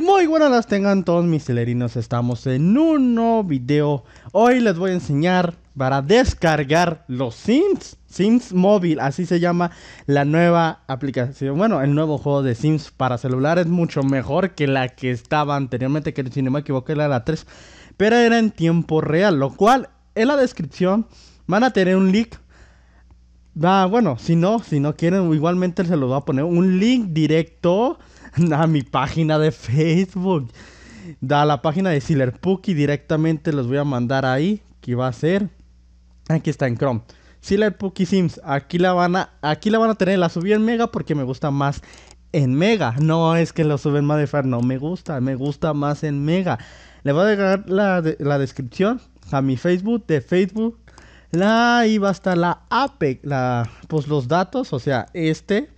muy buenas tengan todos mis celerinos, estamos en un nuevo video. Hoy les voy a enseñar para descargar los Sims, Sims Móvil, así se llama la nueva aplicación, bueno, el nuevo juego de Sims para celular es mucho mejor que la que estaba anteriormente, que si no me equivoco era la 3 pero era en tiempo real, lo cual en la descripción van a tener un link. bueno, si no, si no quieren, igualmente se los va a poner un link directo a mi página de Facebook. Da la página de Silerpuki directamente los voy a mandar ahí. Que va a ser. Aquí está en Chrome. Silerpuki Sims. Aquí la van a. Aquí la van a tener. La subí en Mega porque me gusta más en Mega. No es que lo suben más de Far No me gusta. Me gusta más en Mega. Le voy a dejar la, descripción a mi Facebook de Facebook. ahí va a estar la APK, e, la, pues los datos, o sea, este,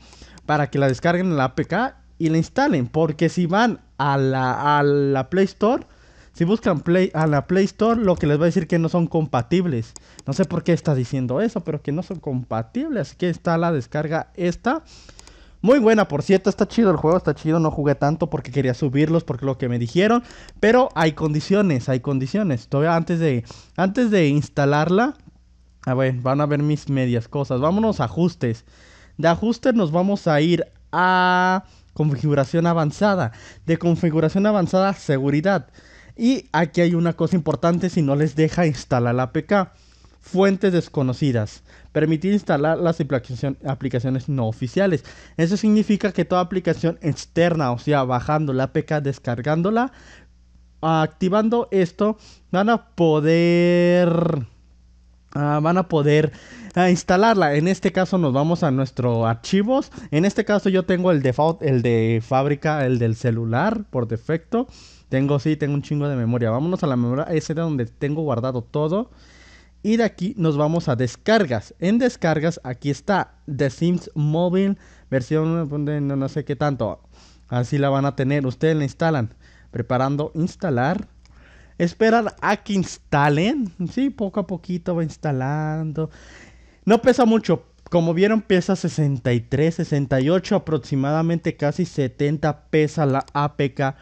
para que la descarguen en la APK e y la instalen. Porque si van a la, Play Store, si buscan Play, a la Play Store, lo que les va a decir que no son compatibles. No sé por qué está diciendo eso, pero que no son compatibles. Así que está la descarga esta. Muy buena, por cierto, está chido el juego, está chido, no jugué tanto porque quería subirlos, porque lo que me dijeron, pero hay condiciones, hay condiciones. Estoy antes de, antes de instalarla, a ah, ver, van a ver mis medias cosas. Vámonos a ajustes. De ajustes nos vamos a ir a configuración avanzada. De configuración avanzada, seguridad. Y aquí hay una cosa importante si no les deja instalar la APK. Fuentes desconocidas. Permitir instalar las aplicaciones no oficiales. Eso significa que toda aplicación externa, o sea, bajando la APK, descargándola, activando esto, van a poder... Ah, van a poder ah, instalarla. En este caso nos vamos a nuestros archivos. En este caso yo tengo el default, el de fábrica, el del celular por defecto. Tengo, sí, tengo un chingo de memoria. Vámonos a la memoria SD donde tengo guardado todo. Y de aquí nos vamos a descargas. En descargas, aquí está The Sims Mobile versión no sé qué tanto. Así la van a tener. Ustedes la instalan. Preparando instalar. Esperar a que instalen. Sí, poco a poquito va instalando. No pesa mucho. Como vieron, pesa 63, 68, aproximadamente casi 70 pesa la APK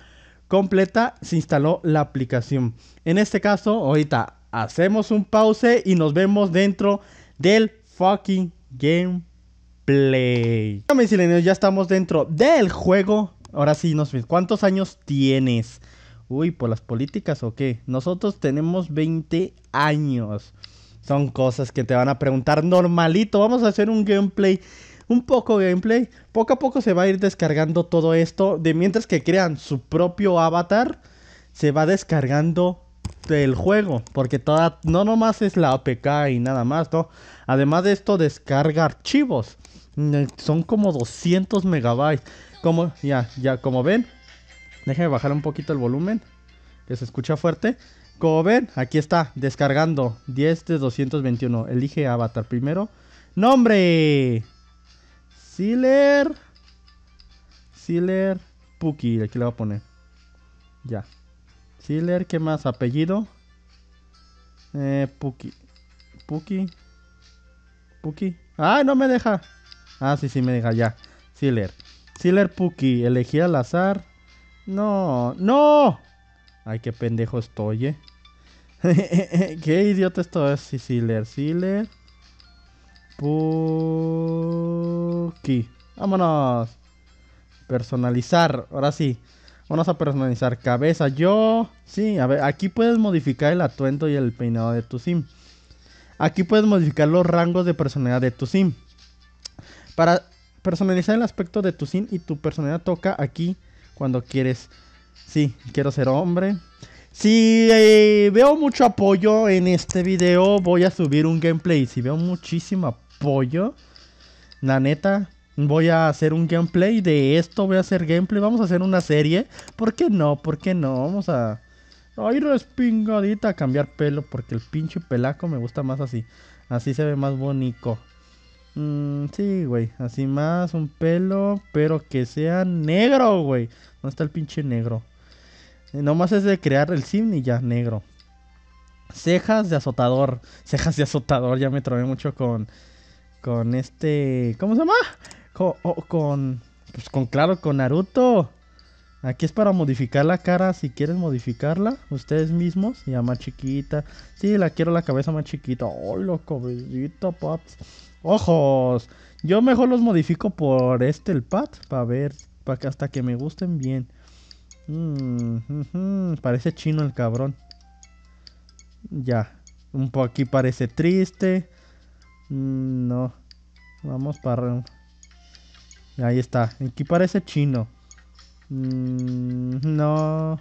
completa. Se instaló la aplicación. En este caso, ahorita hacemos un pause y nos vemos dentro del fucking gameplay. Mis ya estamos dentro del juego. Ahora sí, nos ¿cuántos años tienes? Uy, por las políticas o qué. Nosotros tenemos 20 años. Son cosas que te van a preguntar normalito. Vamos a hacer un gameplay un poco gameplay. Poco a poco se va a ir descargando todo esto. De mientras que crean su propio avatar, se va descargando del juego, porque toda, no nomás es la APK y nada más, ¿no? Además de esto descarga archivos, mm, eh, son como 200 megabytes, como ya, ya, como ven, déjenme bajar un poquito el volumen, que se escucha fuerte. Como ven, aquí está, descargando 10 de 221. Elige avatar primero. ¡Nombre! Sealer. Sealer Puki. Aquí le voy a poner. Ya siller ¿qué más? Apellido. Eh, Puki. Puki. Puki. ¡Ah, no me deja! Ah, sí, sí me deja, ya. siller siller Puki. Elegí al azar. No, no. Ay, qué pendejo estoy, eh. qué idiota esto es. Sí, siller Sealer. Puki. Vámonos. Personalizar. Ahora sí. Vamos a personalizar cabeza. Yo, sí, a ver, aquí puedes modificar el atuendo y el peinado de tu sim. Aquí puedes modificar los rangos de personalidad de tu sim. Para personalizar el aspecto de tu sim y tu personalidad toca aquí cuando quieres. Sí, quiero ser hombre. Si eh, veo mucho apoyo en este video, voy a subir un gameplay. Si veo muchísimo apoyo, la neta, voy a hacer un gameplay de esto, voy a hacer gameplay, vamos a hacer una serie. ¿Por qué no? ¿Por qué no? Vamos a... Ay, respingadita, a cambiar pelo, porque el pinche pelaco me gusta más así. Así se ve más bonito. Mm, sí, güey, así más un pelo, pero que sea negro, güey. ¿Dónde está el pinche negro? Eh, nomás es de crear el sim y ya, negro. Cejas de azotador. Cejas de azotador, ya me trabé mucho con... Con este... ¿Cómo se llama? con, con, pues con claro, con Naruto. Aquí es para modificar la cara, si quieren modificarla, ustedes mismos, ya más chiquita. Sí, la quiero la cabeza más chiquita. Oh, loco Besito, paps. Ojos. Yo mejor los modifico por este, el pat para ver, para que hasta que me gusten bien. Mm, parece chino el cabrón. Ya. Un poco aquí parece triste. Mm, no. Vamos para... Ahí está. Aquí parece chino. Mm, no.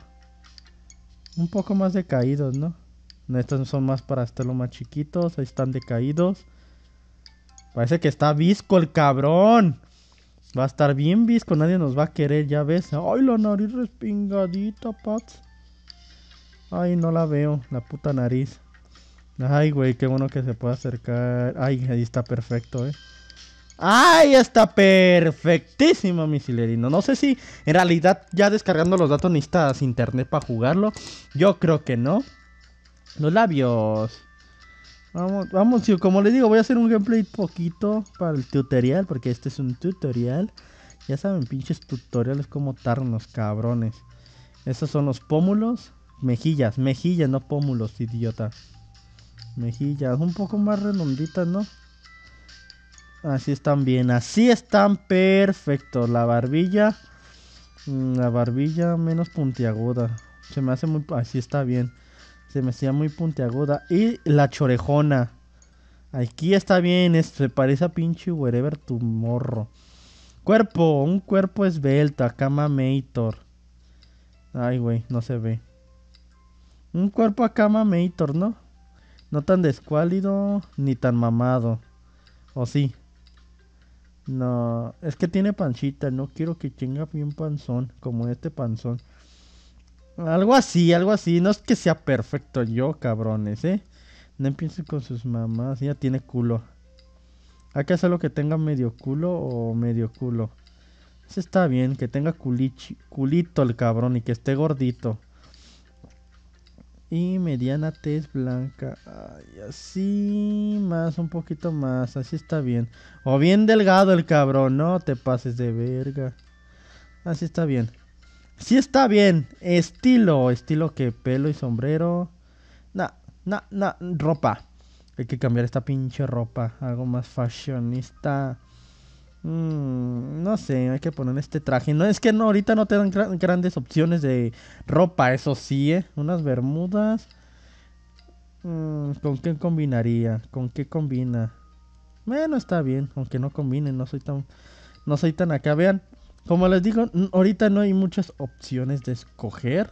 Un poco más decaídos, ¿no? Estos son más para los más chiquitos. Ahí están decaídos. Parece que está visco el cabrón. Va a estar bien visco. Nadie nos va a querer, ya ves. Ay, la nariz respingadita, Pats. Ay, no la veo. La puta nariz. Ay, güey, qué bueno que se pueda acercar. Ay, ahí está perfecto, eh. Ahí está perfectísimo, misilerino No sé si en realidad ya descargando los datos necesitas internet para jugarlo. Yo creo que no. Los labios. Vamos, vamos, como les digo, voy a hacer un gameplay poquito para el tutorial, porque este es un tutorial. Ya saben, pinches tutoriales como tarnos, cabrones. Esos son los pómulos. Mejillas, mejillas, no pómulos, idiota. Mejillas, un poco más redonditas, ¿no? Así están bien, así están perfecto La barbilla, mm, la barbilla menos puntiaguda. Se me hace muy, así está bien. Se me hacía muy puntiaguda. Y la chorejona. Aquí está bien, se parece a pinche wherever tu morro. Cuerpo, un cuerpo esbelto, cama mamator. Ay, güey, no se ve. Un cuerpo cama mamator, ¿no? No tan descuálido ni tan mamado. ¿O sí? No, es que tiene panchita no quiero que tenga bien panzón, como este panzón. Algo así, algo así, no es que sea perfecto yo, cabrones, ¿eh? No empiecen con sus mamás, Ella tiene culo. Hay que hacerlo que tenga medio culo o medio culo. Eso está bien, que tenga culichi, culito el cabrón y que esté gordito y mediana tez blanca. Ay, así más, un poquito más, así está bien. O bien delgado el cabrón, no te pases de verga. Así está bien. Sí está bien. Estilo, estilo que pelo y sombrero. Na, na, na, ropa. Hay que cambiar esta pinche ropa. Algo más fashionista. Mm, no sé, hay que poner este traje. No, es que no, ahorita no te dan grandes opciones de ropa, eso sí, ¿eh? Unas bermudas. Mm, ¿Con qué combinaría? ¿Con qué combina? Bueno, está bien, aunque no combine, no soy tan... No soy tan acá, vean. Como les digo, ahorita no hay muchas opciones de escoger.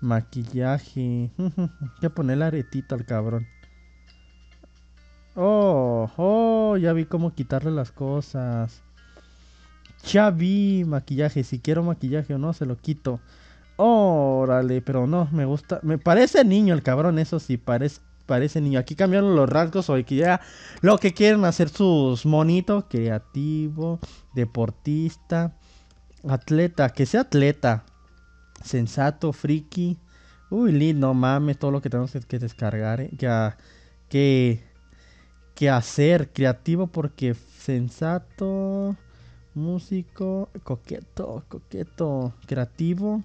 Maquillaje. que poner la aretita al cabrón. Oh, oh, ya vi cómo quitarle las cosas. Ya vi maquillaje, si quiero maquillaje o no, se lo quito. Órale, pero no, me gusta. Me parece niño el cabrón, eso sí, parece, parece niño. Aquí cambiaron los rasgos o que ya lo que quieren hacer sus monitos, creativo, deportista, atleta, que sea atleta, sensato, friki. Uy, lindo, no mames, todo lo que tenemos que, descargar, ya eh, que, qué que hacer, creativo porque sensato Músico, coqueto, coqueto, creativo.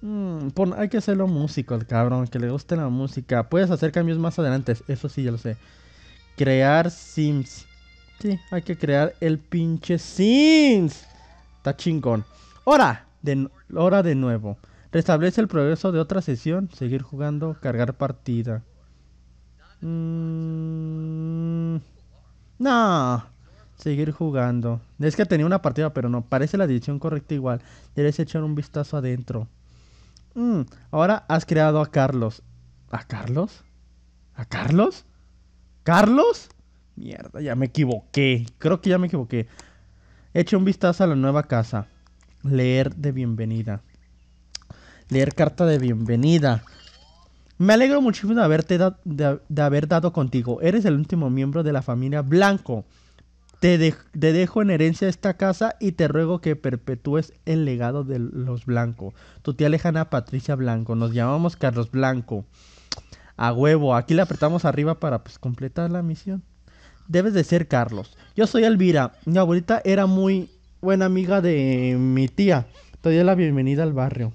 Mm, hay que hacerlo músico, el cabrón, que le guste la música. Puedes hacer cambios más adelante, eso sí, Ya lo sé. Crear Sims. Sí, hay que crear el pinche Sims. Está chingón. Hora de, hora de nuevo. Restablece el progreso de otra sesión. Seguir jugando, cargar partida. Mm, no. Seguir jugando. Es que tenía una partida, pero no. Parece la dirección correcta igual. Debes echar un vistazo adentro. Mm, ahora has creado a Carlos. ¿A Carlos? ¿A Carlos? ¿Carlos? Mierda, ya me equivoqué. Creo que ya me equivoqué. Echa un vistazo a la nueva casa. Leer de bienvenida. Leer carta de bienvenida. Me alegro muchísimo de, haberte de haber dado contigo. Eres el último miembro de la familia Blanco. Te, dejo en herencia esta casa y te ruego que perpetúes el legado de los Blanco. Tu tía lejana Patricia Blanco. Nos llamamos Carlos Blanco. A huevo, aquí le apretamos arriba para pues, completar la misión. Debes de ser Carlos. Yo soy Elvira. Mi abuelita era muy buena amiga de mi tía. Te doy la bienvenida al barrio.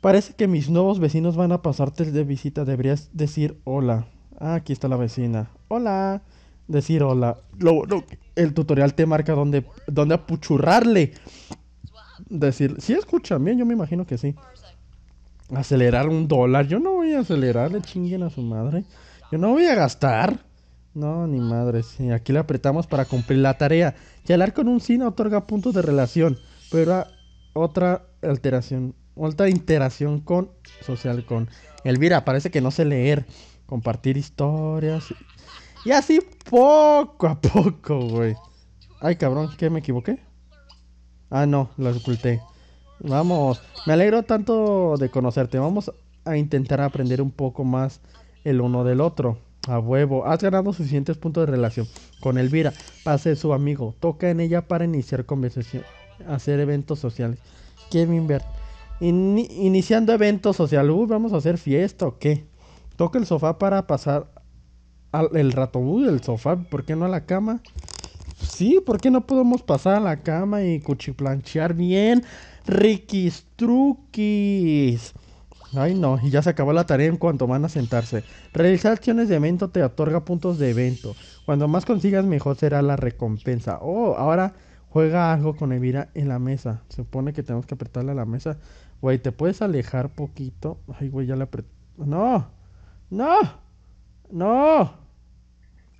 Parece que mis nuevos vecinos van a pasarte de visita. Deberías decir hola. Ah, aquí está la vecina. Hola decir hola. el tutorial te marca dónde, dónde apuchurrarle. Decir, si ¿sí escuchan bien, yo me imagino que sí. Acelerar un dólar. Yo no voy a acelerar, le chinguen a su madre. Yo no voy a gastar. No, ni madre. aquí le apretamos para cumplir la tarea. Y hablar con un cine otorga puntos de relación. Pero otra alteración. Otra interacción con social con Elvira. Parece que no sé leer. Compartir historias. Y así poco a poco, güey. Ay, cabrón, ¿qué me equivoqué? Ah, no, lo oculté. Vamos, me alegro tanto de conocerte. Vamos a intentar aprender un poco más el uno del otro. A huevo, has ganado suficientes puntos de relación con Elvira. Pase su amigo. Toca en ella para iniciar conversación, hacer eventos sociales. Kevin Bert. iniciando eventos sociales. Uy, vamos a hacer fiesta o qué. Toca el sofá para pasar el ratobú del sofá, ¿por qué no a la cama? Sí, ¿por qué no podemos pasar a la cama y cuchiplanchear bien? Riquis truquis. Ay no, y ya se acabó la tarea en cuanto van a sentarse. Realizar acciones de evento te otorga puntos de evento. Cuando más consigas mejor será la recompensa. Oh, ahora juega algo con Evira en la mesa. Se supone que tenemos que apretarle a la mesa. Güey, ¿te puedes alejar poquito? Ay, güey, ya le apreté. No, no. ¡No!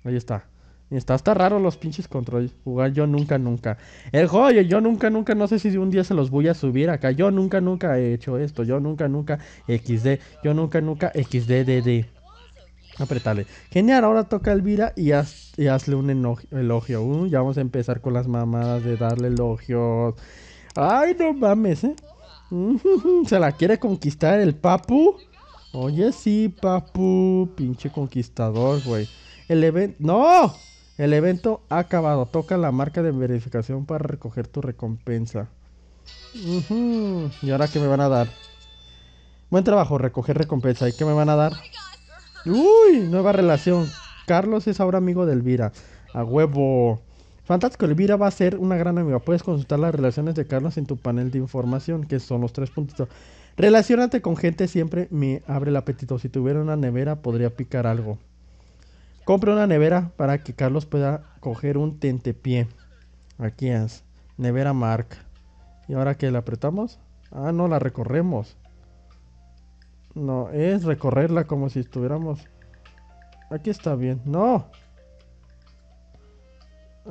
Ahí está. está raro los pinches controles. Jugar yo nunca, nunca. El joy, yo nunca, nunca. No sé si un día se los voy a subir acá. Yo nunca, nunca he hecho esto. Yo nunca, nunca. XD. Yo nunca, nunca. XDDD. Apretale. Genial, ahora toca Elvira y, hazle un elogio. ya vamos a empezar con las mamadas de darle elogios. Ay, no mames, ¿eh? se la quiere conquistar el papu. Oye, sí, papu. Pinche conquistador, güey. El evento... ¡No! El evento ha acabado. Toca la marca de verificación para recoger tu recompensa. ¿Y ahora qué me van a dar? Buen trabajo, recoger recompensa. ¿Y qué me van a dar? ¡Uy! Nueva relación. Carlos es ahora amigo de Elvira. A huevo. Fantástico, Elvira va a ser una gran amiga. Puedes consultar las relaciones de Carlos en tu panel de información, que son los tres puntitos. Relacionate con gente siempre me abre el apetito. Si tuviera una nevera podría picar algo. Compre una nevera para que Carlos pueda coger un tentepié. Aquí es. Nevera Mark. Y ahora que la apretamos. Ah, no, la recorremos. No, es recorrerla como si estuviéramos. Aquí está bien. No.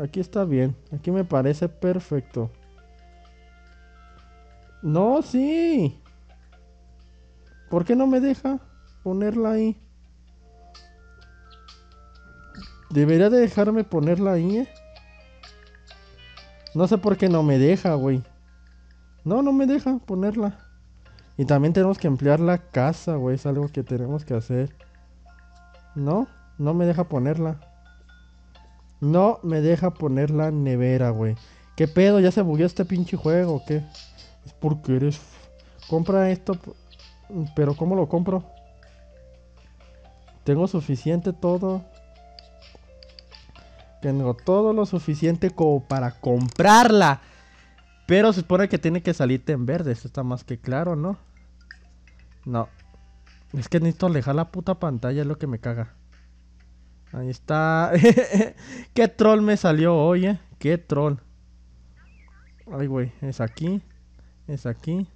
Aquí está bien. Aquí me parece perfecto. No, sí. ¿Por qué no me deja ponerla ahí? Debería de dejarme ponerla ahí, ¿eh? No sé por qué no me deja, güey. No, no me deja ponerla. Y también tenemos que emplear la casa, güey. Es algo que tenemos que hacer. No, no me deja ponerla. No me deja poner la nevera, güey. ¿Qué pedo? ¿Ya se bugueó este pinche juego qué? Es porque eres... Compra esto... Pero ¿cómo lo compro? Tengo suficiente todo. Tengo todo lo suficiente como para comprarla. Pero se supone que tiene que salirte en verde. Eso está más que claro, ¿no? No. Es que necesito alejar la puta pantalla, es lo que me caga. Ahí está. Qué troll me salió hoy, eh. Qué troll. Ay, güey. Es aquí. Es aquí.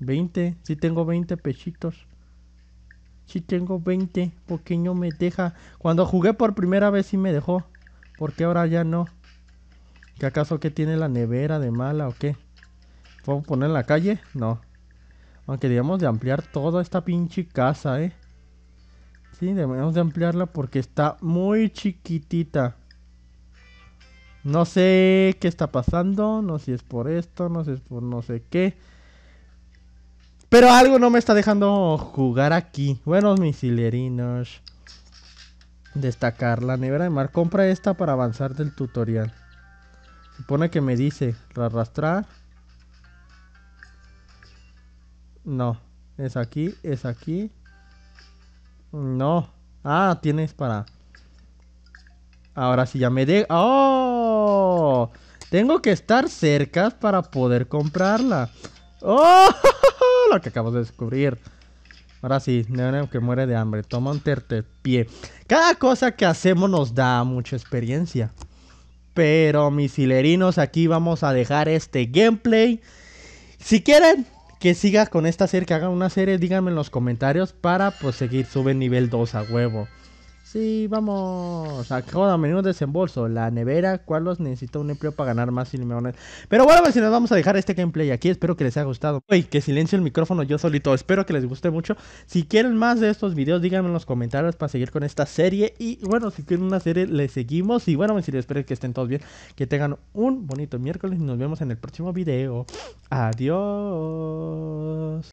20, si tengo 20 pechitos. si tengo 20, porque no me deja. Cuando jugué por primera vez sí me dejó. Porque ahora ya no. ¿Qué acaso que tiene la nevera de mala o qué? ¿Puedo poner en la calle? No. Aunque debemos de ampliar toda esta pinche casa, ¿eh? Sí, debemos de ampliarla porque está muy chiquitita. No sé qué está pasando, no sé si es por esto, no sé es por no sé qué. Pero algo no me está dejando jugar aquí. Buenos misilerinos. Destacar la nevera de mar. Compra esta para avanzar del tutorial. Supone que me dice arrastrar. No. Es aquí, es aquí. No. Ah, tienes para... Ahora sí ya me de... ¡Oh! Tengo que estar cerca para poder comprarla. ¡Oh! lo que acabo de descubrir. Ahora sí, que muere de hambre, toma un pie. Cada cosa que hacemos nos da mucha experiencia. Pero mis hilerinos, aquí vamos a dejar este gameplay. Si quieren que siga con esta serie, que hagan una serie, díganme en los comentarios para pues seguir, sube nivel 2 a huevo. Y vamos. a de menú desembolso. La nevera, Carlos, los necesita un empleo para ganar más millones. Pero bueno, pues si nos vamos a dejar este gameplay aquí. Espero que les haya gustado. Uy, que silencio el micrófono yo solito. Espero que les guste mucho. Si quieren más de estos videos, díganme en los comentarios para seguir con esta serie. Y bueno, si quieren una serie, les seguimos. Y bueno, pues si espero que estén todos bien. Que tengan un bonito miércoles. Y nos vemos en el próximo video. Adiós.